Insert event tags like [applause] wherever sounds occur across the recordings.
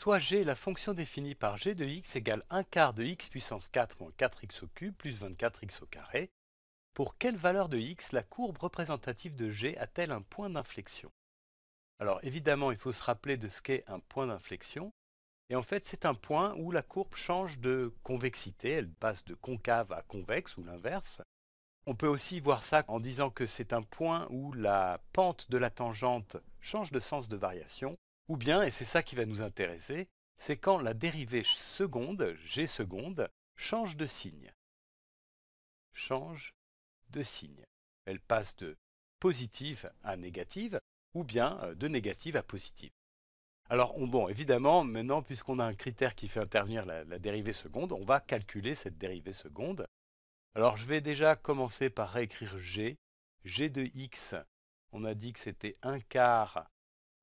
soit g la fonction définie par g de x égale 1 quart de x puissance 4 moins 4x au cube plus 24x au carré, pour quelle valeur de x la courbe représentative de g a-t-elle un point d'inflexion Alors évidemment, il faut se rappeler de ce qu'est un point d'inflexion, et en fait c'est un point où la courbe change de convexité, elle passe de concave à convexe ou l'inverse. On peut aussi voir ça en disant que c'est un point où la pente de la tangente change de sens de variation, ou bien, et c'est ça qui va nous intéresser, c'est quand la dérivée seconde, g seconde, change de signe. Change de signe. Elle passe de positive à négative, ou bien euh, de négative à positive. Alors, bon, évidemment, maintenant, puisqu'on a un critère qui fait intervenir la, la dérivée seconde, on va calculer cette dérivée seconde. Alors, je vais déjà commencer par réécrire g. g de x, on a dit que c'était un quart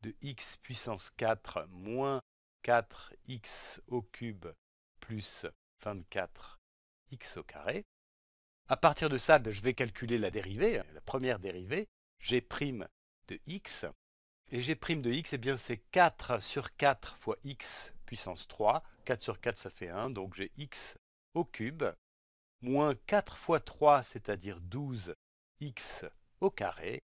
de x puissance 4 moins 4x au cube plus 24x au carré. À partir de ça, ben, je vais calculer la dérivée, la première dérivée, g' de x. Et g' de x, eh bien c'est 4 sur 4 fois x puissance 3. 4 sur 4, ça fait 1, donc j'ai x au cube, moins 4 fois 3, c'est-à-dire 12x au carré,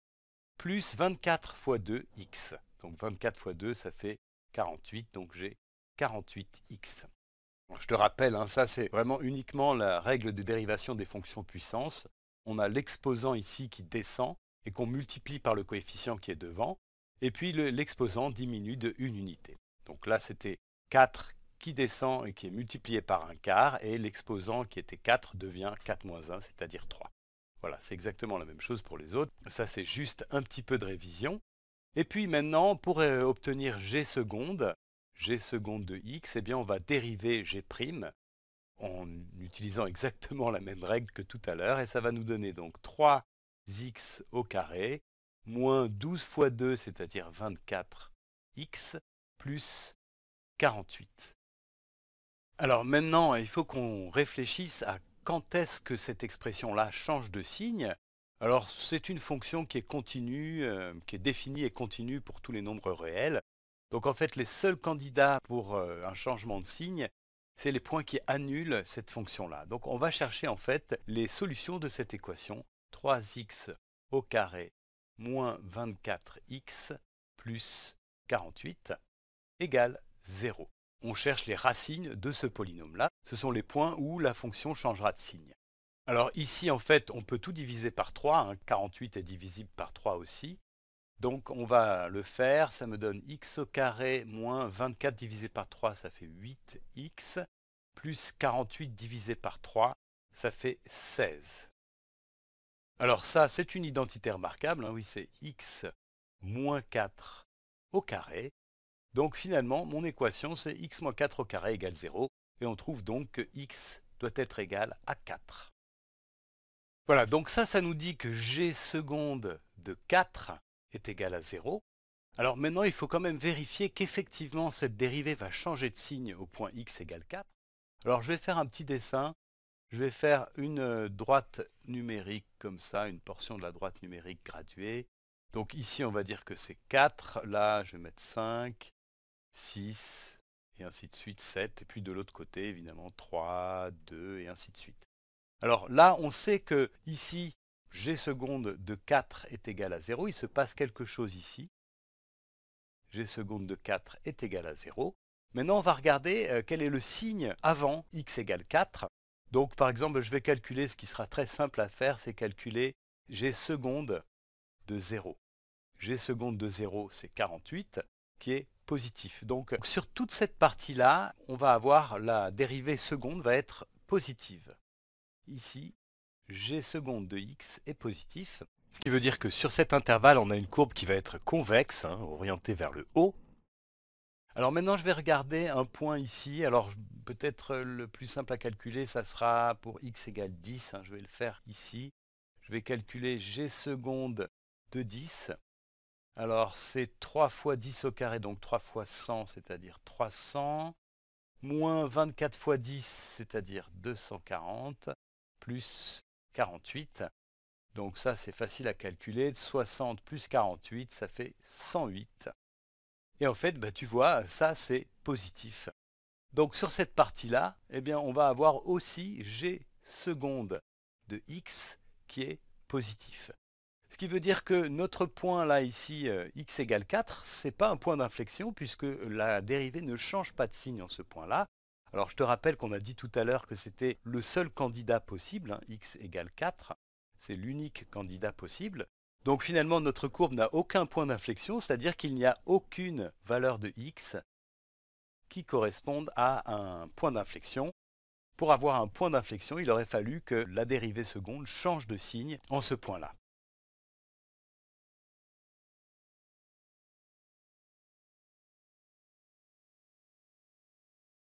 plus 24 fois 2x. Donc 24 fois 2, ça fait 48. Donc j'ai 48x. je te rappelle, hein, ça c'est vraiment uniquement la règle de dérivation des fonctions puissance. On a l'exposant ici qui descend et qu'on multiplie par le coefficient qui est devant. Et puis l'exposant diminue de une unité. Donc là c'était 4 qui descend et qui est multiplié par un quart, et l'exposant qui était 4 devient 4 moins 1, c'est-à-dire 3. Voilà, c'est exactement la même chose pour les autres. Ça, c'est juste un petit peu de révision. Et puis maintenant, pour euh, obtenir g seconde, g seconde de x, eh bien on va dériver g' prime en utilisant [laughs] exactement la même règle que tout à l'heure, et ça va nous donner donc 3x au carré, moins 12 fois 2, c'est-à-dire 24x, plus 48. Alors maintenant, il faut qu'on réfléchisse à quand est-ce que cette expression-là change de signe. Alors c'est une fonction qui est continue, euh, qui est définie et continue pour tous les nombres réels. Donc en fait les seuls candidats pour euh, un changement de signe, c'est les points qui annulent cette fonction-là. Donc on va chercher en fait les solutions de cette équation 3x au carré moins 24x plus 48 égale 0. On cherche les racines de ce polynôme-là. Ce sont les points où la fonction changera de signe. Alors ici, en fait, on peut tout diviser par 3. 48 hein. est divisible par 3 aussi. Donc on va le faire. Ça me donne x au carré moins 24 divisé par 3, ça fait 8x. Plus 48 divisé par 3, ça fait 16. Alors ça, c'est une identité remarquable. Hein. Oui, c'est x moins 4 au carré. Donc finalement, mon équation, c'est x moins 4 au carré égale 0. Et on trouve donc que x doit être égal à 4. Voilà, donc ça, ça nous dit que g seconde de 4 est égal à 0. Alors maintenant, il faut quand même vérifier qu'effectivement, cette dérivée va changer de signe au point x égale 4. Alors je vais faire un petit dessin. Je vais faire une droite numérique comme ça, une portion de la droite numérique graduée. Donc ici, on va dire que c'est 4. Là, je vais mettre 5, 6, et ainsi de suite, 7. Et puis de l'autre côté, évidemment, 3, 2, et ainsi de suite. Alors là, on sait que ici, g seconde de 4 est égal à 0. Il se passe quelque chose ici. g seconde de 4 est égal à 0. Maintenant, on va regarder euh, quel est le signe avant x égale 4. Donc, par exemple, je vais calculer ce qui sera très simple à faire, c'est calculer g seconde de 0. g seconde de 0, c'est 48, qui est positif. Donc, sur toute cette partie-là, on va avoir la dérivée seconde va être positive ici, g seconde de x est positif, ce qui veut dire que sur cet intervalle, on a une courbe qui va être convexe, hein, orientée vers le haut. Alors maintenant, je vais regarder un point ici. Alors peut-être euh, le plus simple à calculer, ça sera pour x égale 10. Hein, je vais le faire ici. Je vais calculer g seconde de 10. Alors c'est 3 fois 10 au carré, donc 3 fois 100, c'est-à-dire 300, moins 24 fois 10, c'est-à-dire 240, plus 48. Donc ça, c'est facile à calculer. 60 plus 48, ça fait 108. Et en fait, bah, tu vois, ça, c'est positif. Donc sur cette partie-là, eh bien, on va avoir aussi g seconde de x qui est positif. Ce qui veut dire que notre point là ici, euh, x égale 4, c'est pas un point d'inflexion puisque la dérivée ne change pas de signe en ce point-là. Alors je te rappelle qu'on a dit tout à l'heure que c'était le seul candidat possible, hein, x égale 4, c'est l'unique candidat possible. Donc finalement notre courbe n'a aucun point d'inflexion, c'est-à-dire qu'il n'y a aucune valeur de x qui corresponde à un point d'inflexion. Pour avoir un point d'inflexion, il aurait fallu que la dérivée seconde change de signe en ce point-là.